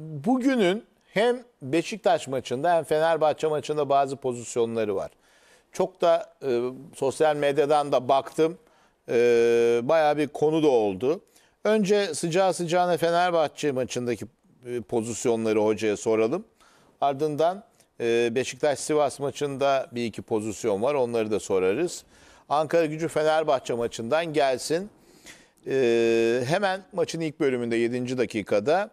Bugünün hem Beşiktaş maçında hem Fenerbahçe maçında bazı pozisyonları var. Çok da e, sosyal medyadan da baktım. E, bayağı bir konu da oldu. Önce sıcağı sıcağına Fenerbahçe maçındaki e, pozisyonları hocaya soralım. Ardından e, Beşiktaş-Sivas maçında bir iki pozisyon var. Onları da sorarız. Ankara gücü Fenerbahçe maçından gelsin. E, hemen maçın ilk bölümünde 7. dakikada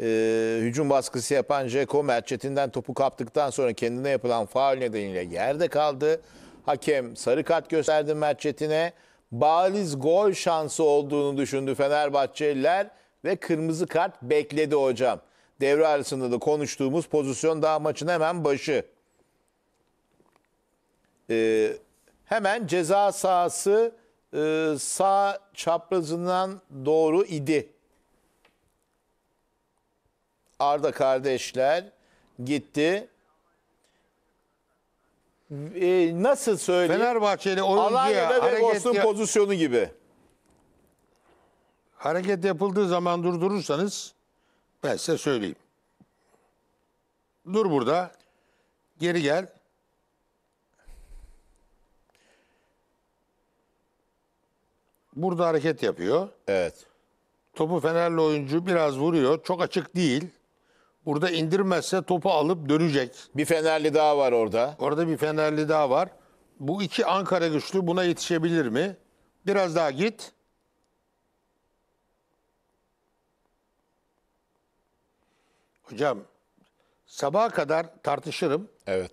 e, hücum baskısı yapan Ceko Mertçetin'den topu kaptıktan sonra kendine yapılan faul nedeniyle yerde kaldı. Hakem sarı kart gösterdi Mertçetin'e. Baliz gol şansı olduğunu düşündü Fenerbahçeliler ve kırmızı kart bekledi hocam. Devre arasında da konuştuğumuz pozisyon daha maçın hemen başı. Ee, hemen ceza sahası e, sağ çaprazından doğru idi Arda kardeşler gitti. E, nasıl söyleyeyim? Fenerbahçeli oyuncuya Alanya'da hareket, Weghorst'un ya- pozisyonu gibi. hareket yapıldığı zaman durdurursanız ben size söyleyeyim. Dur burada. Geri gel. Burada hareket yapıyor. Evet. Topu Fenerli oyuncu biraz vuruyor. Çok açık değil. Burada indirmezse topu alıp dönecek. Bir Fenerli daha var orada. Orada bir Fenerli daha var. Bu iki Ankara güçlü buna yetişebilir mi? Biraz daha git. Hocam sabaha kadar tartışırım. Evet.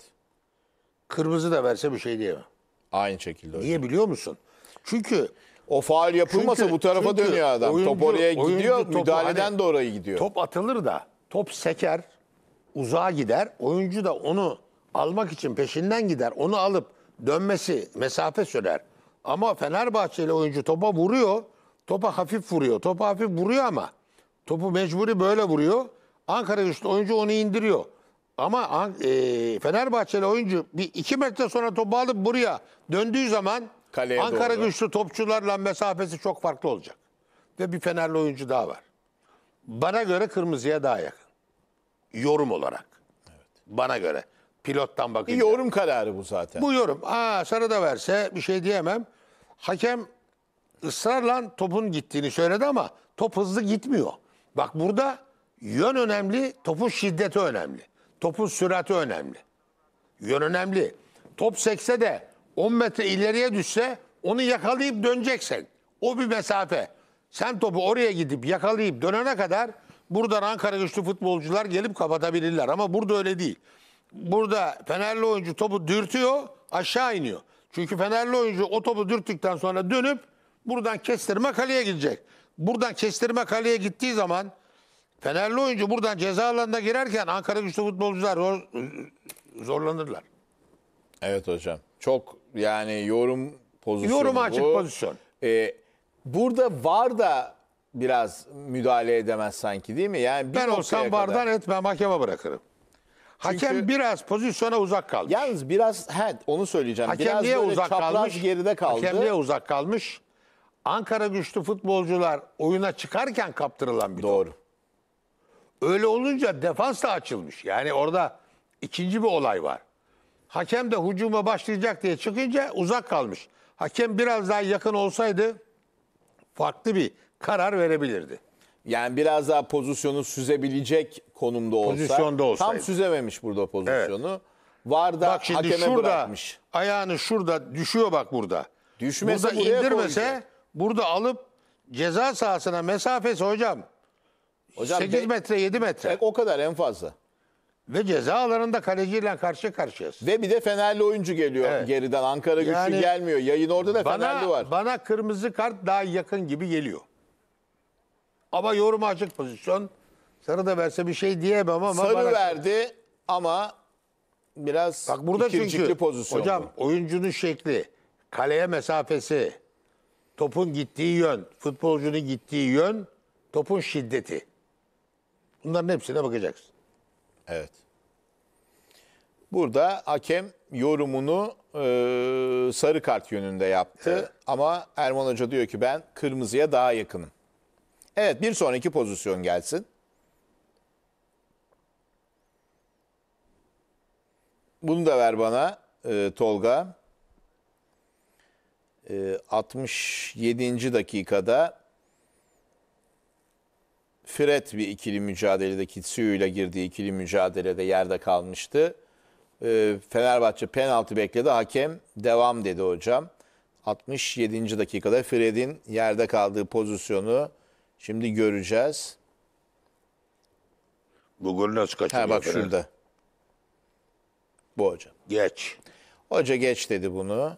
Kırmızı da verse bir şey diyemem. Aynı şekilde. Hocam. Niye biliyor musun? Çünkü o faal yapılmasa çünkü, bu tarafa dönüyor adam. Oyuncu, top oraya gidiyor, hani müdahaleden topu, de oraya gidiyor. Top atılır da top seker, uzağa gider. Oyuncu da onu almak için peşinden gider. Onu alıp dönmesi mesafe sürer. Ama Fenerbahçeli oyuncu topa vuruyor. Topa hafif vuruyor. Topa hafif vuruyor ama topu mecburi böyle vuruyor. Ankara güçlü oyuncu onu indiriyor. Ama e, Fenerbahçeli oyuncu bir iki metre sonra topu alıp buraya döndüğü zaman Kaleye Ankara doğru. güçlü topçularla mesafesi çok farklı olacak. Ve bir Fenerli oyuncu daha var. Bana göre kırmızıya daha yak. Yorum olarak. Evet. Bana göre. Pilottan bakınca. Bir yorum kararı bu zaten. Bu yorum. Aa, sarı da verse bir şey diyemem. Hakem ısrarla topun gittiğini söyledi ama top hızlı gitmiyor. Bak burada yön önemli, topun şiddeti önemli. Topun sürati önemli. Yön önemli. Top sekse de 10 metre ileriye düşse onu yakalayıp döneceksin. O bir mesafe. Sen topu oraya gidip yakalayıp dönene kadar Burada Ankara güçlü futbolcular gelip kapatabilirler ama burada öyle değil. Burada Fenerli oyuncu topu dürtüyor, aşağı iniyor. Çünkü Fenerli oyuncu o topu dürttükten sonra dönüp buradan kestirme kaleye gidecek. Buradan kestirme kaleye gittiği zaman Fenerli oyuncu buradan ceza alanına girerken Ankara güçlü futbolcular zorlanırlar. Evet hocam. Çok yani yorum pozisyonu Yorum açık bu. pozisyon. Ee, burada var da biraz müdahale edemez sanki değil mi? Yani Ben noktaya olsam kadar. bardan etmem mahkeme bırakırım. Hakem Çünkü- biraz pozisyona uzak kalmış. Yalnız biraz he, onu söyleyeceğim. Hakem biraz niye uzak kalmış? geride kaldı. Hakem niye uzak kalmış? Ankara güçlü futbolcular oyuna çıkarken kaptırılan bir Doğru. Öyle olunca defans da açılmış. Yani orada ikinci bir olay var. Hakem de hücuma başlayacak diye çıkınca uzak kalmış. Hakem biraz daha yakın olsaydı farklı bir karar verebilirdi. Yani biraz daha pozisyonu süzebilecek konumda olsa. Pozisyonda olsaydı. Tam süzememiş burada pozisyonu. Evet. Var da bak şimdi hakeme şurada, bırakmış. Ayağını şurada düşüyor bak burada. Düşmese burada indirmese koyacak. burada alıp ceza sahasına mesafesi hocam. Hocam 8 be, metre 7 metre. E, o kadar en fazla. Ve ceza alanında kaleciyle karşı karşıyasın. Ve bir de Fenerli oyuncu geliyor evet. geriden. Ankara güçlü gelmiyor. Yayın orada da bana, Fenerli var. Bana kırmızı kart daha yakın gibi geliyor. Ama yorum açık pozisyon. Sarı da verse bir şey diyemem ama. Sarı bana... verdi ama biraz Bak burada çünkü pozisyon. Hocam bu. oyuncunun şekli, kaleye mesafesi, topun gittiği yön, futbolcunun gittiği yön, topun şiddeti. Bunların hepsine bakacaksın. Evet. Burada hakem yorumunu e, sarı kart yönünde yaptı. Evet. Ama Erman Hoca diyor ki ben kırmızıya daha yakınım. Evet bir sonraki pozisyon gelsin. Bunu da ver bana e, Tolga. E, 67. dakikada Fred bir ikili mücadelede Kitsuyu ile girdiği ikili mücadelede yerde kalmıştı. E, Fenerbahçe penaltı bekledi. Hakem devam dedi hocam. 67. dakikada Fred'in yerde kaldığı pozisyonu Şimdi göreceğiz. Bu golü nasıl kaçırıyor? Ha bak Fener? şurada. Bu hocam. Geç. Hoca geç dedi bunu.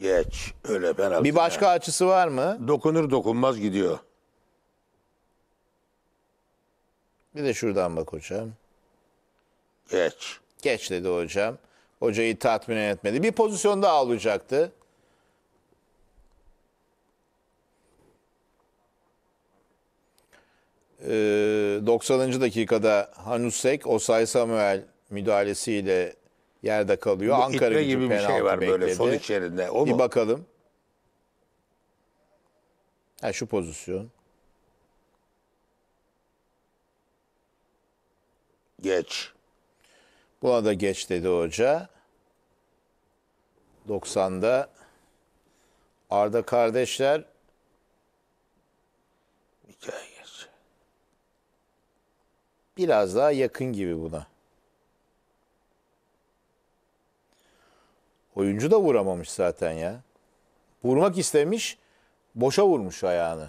Geç. Öyle penaltı. Bir başka yani. açısı var mı? Dokunur dokunmaz gidiyor. Bir de şuradan bak hocam. Geç. Geç dedi hocam. Hocayı tatmin etmedi. Bir pozisyonda alacaktı. 90. Ee, dakikada Hanusek Osay Samuel müdahalesiyle yerde kalıyor. Bu Ankara gibi bir şey var bekledi. böyle son içerinde. O bir mu? bakalım. Ha, şu pozisyon. Geç. Buna da geç dedi hoca. 90'da Arda kardeşler Hikaye biraz daha yakın gibi buna. Oyuncu da vuramamış zaten ya. Vurmak istemiş, boşa vurmuş ayağını.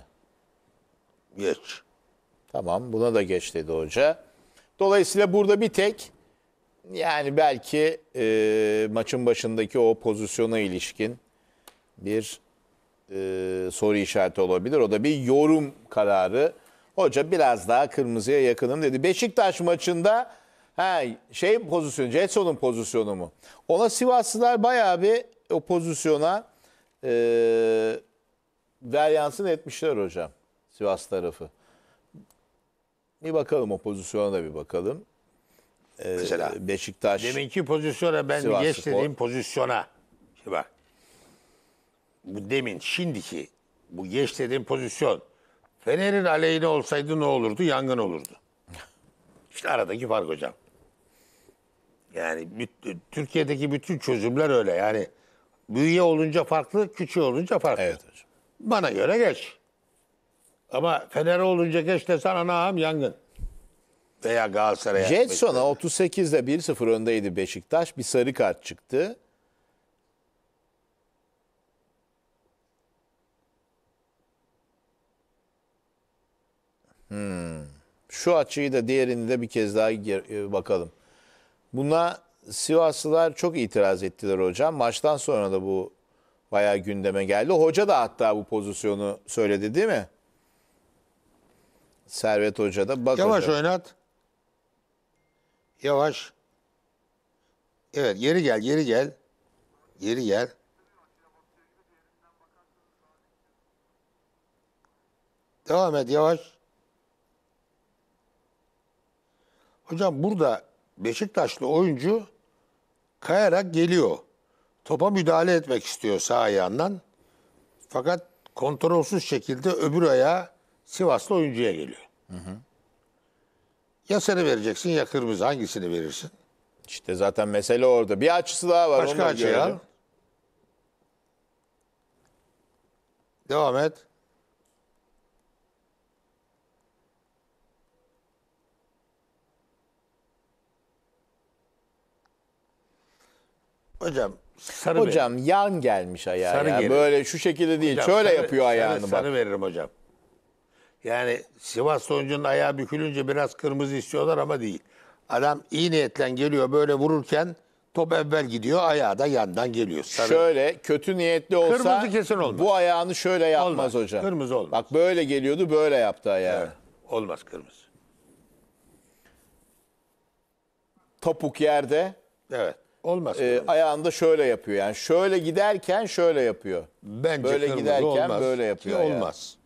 Geç. Tamam buna da geç dedi hoca. Dolayısıyla burada bir tek yani belki e, maçın başındaki o pozisyona ilişkin bir e, soru işareti olabilir. O da bir yorum kararı Hoca biraz daha kırmızıya yakınım dedi. Beşiktaş maçında ha, şey pozisyonu, Jetson'un pozisyonu mu? Ona Sivaslılar bayağı bir o pozisyona e, veryansın etmişler hocam. Sivas tarafı. Bir bakalım o pozisyona da bir bakalım. Ee, Mesela Beşiktaş. Deminki pozisyona ben Sivas geç dediğim pozisyona. Şimdi bak. Bu demin şimdiki bu geç dediğim pozisyon. Fener'in aleyhine olsaydı ne olurdu? Yangın olurdu. İşte aradaki fark hocam. Yani Türkiye'deki bütün çözümler öyle. Yani büyüye olunca farklı, küçüğe olunca farklı. Evet hocam. Bana göre geç. Ama Fener olunca geç desen anam yangın. Veya Galatasaray'a. Jetson'a 38'de 1-0 öndeydi Beşiktaş. Bir sarı kart çıktı. Hmm. Şu açıyı da diğerini de bir kez daha e, bakalım. Buna Sivaslılar çok itiraz ettiler hocam. Maçtan sonra da bu bayağı gündeme geldi. Hoca da hatta bu pozisyonu söyledi değil mi? Servet Hoca da bak Yavaş hocam. oynat. Yavaş. Evet geri gel geri gel. Geri gel. Devam et yavaş. Hocam burada Beşiktaşlı oyuncu kayarak geliyor. Topa müdahale etmek istiyor sağ ayağından. Fakat kontrolsüz şekilde öbür ayağı Sivaslı oyuncuya geliyor. Hı hı. Ya seni vereceksin ya kırmızı hangisini verirsin? İşte zaten mesele orada. Bir açısı daha var. Başka açı ya. Devam et. Hocam sarı Hocam veririm. yan gelmiş ayağa. Sarı ya. Böyle şu şekilde değil. Hocam, Şöyle sarı, yapıyor ayağını sarı, bak. Sarı veririm hocam. Yani Sivas oyuncunun ayağı bükülünce biraz kırmızı istiyorlar ama değil. Adam iyi niyetle geliyor böyle vururken top evvel gidiyor ayağı da yandan geliyor. Sarı. Şöyle kötü niyetli olsa kırmızı kesin olmaz. bu ayağını şöyle yapmaz olmaz. hocam. Kırmızı olmaz. Bak böyle geliyordu böyle yaptı ayağı. Evet. Olmaz kırmızı. Topuk yerde. Evet. Olmaz. Ee, ayağında şöyle yapıyor yani. Şöyle giderken şöyle yapıyor. Bence böyle giderken olmaz. böyle yapıyor. Ki olmaz.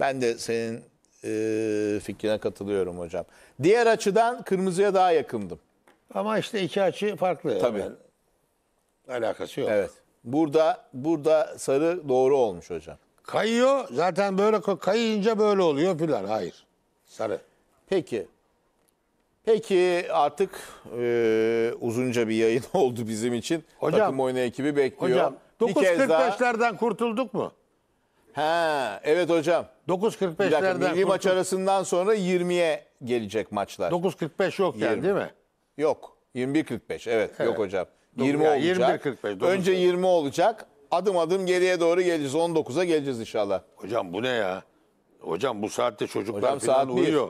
Ben de senin e, fikrine katılıyorum hocam. Diğer açıdan kırmızıya daha yakındım. Ama işte iki açı farklı. Tabii. Yani. Alakası yok. Evet. Burada burada sarı doğru olmuş hocam. Kayıyor. Zaten böyle kayınca böyle oluyor filan. Hayır. Sarı. Peki. Peki artık e, uzunca bir yayın oldu bizim için. Hocam, Takım oyunu ekibi bekliyor. Hocam Bir kez daha- kurtulduk mu? Ha, evet hocam. Bir dakika, 9.45'lerden milli maç arasından sonra 20'ye gelecek maçlar. 9.45 yok yani Yirmi. değil mi? Yok. 21.45 evet, yok hocam. Doğru 20 ya, olacak. 21.45, Önce söylüyorsun. 20 olacak. Adım adım geriye doğru geleceğiz. 19'a geleceğiz inşallah. Hocam bu ne ya? Hocam bu saatte çocuklar Hocam falan saat bir. uyuyor.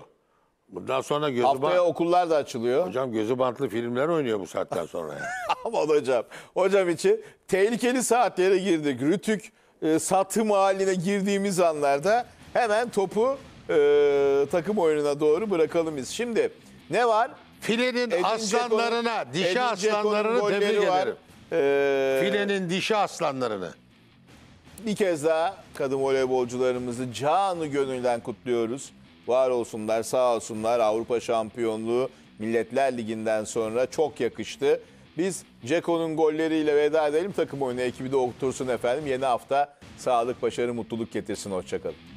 Bundan sonra gözü Haftaya okullar da açılıyor. Hocam gözü bantlı filmler oynuyor bu saatten sonra. Yani. Aman hocam. Hocam için tehlikeli saatlere girdik. Rütük e, satım haline girdiğimiz anlarda hemen topu e, takım oyununa doğru bırakalım biz. Şimdi ne var? Filenin Edin aslanlarına, Cekon, dişi Edin aslanlarını tebrik var. Ee, Filenin dişi aslanlarını. Bir kez daha kadın voleybolcularımızı canı gönülden kutluyoruz. Var olsunlar, sağ olsunlar. Avrupa şampiyonluğu Milletler Ligi'nden sonra çok yakıştı. Biz Ceko'nun golleriyle veda edelim takım oyunu. Ekibi de otursun efendim. Yeni hafta sağlık, başarı, mutluluk getirsin. Hoşçakalın.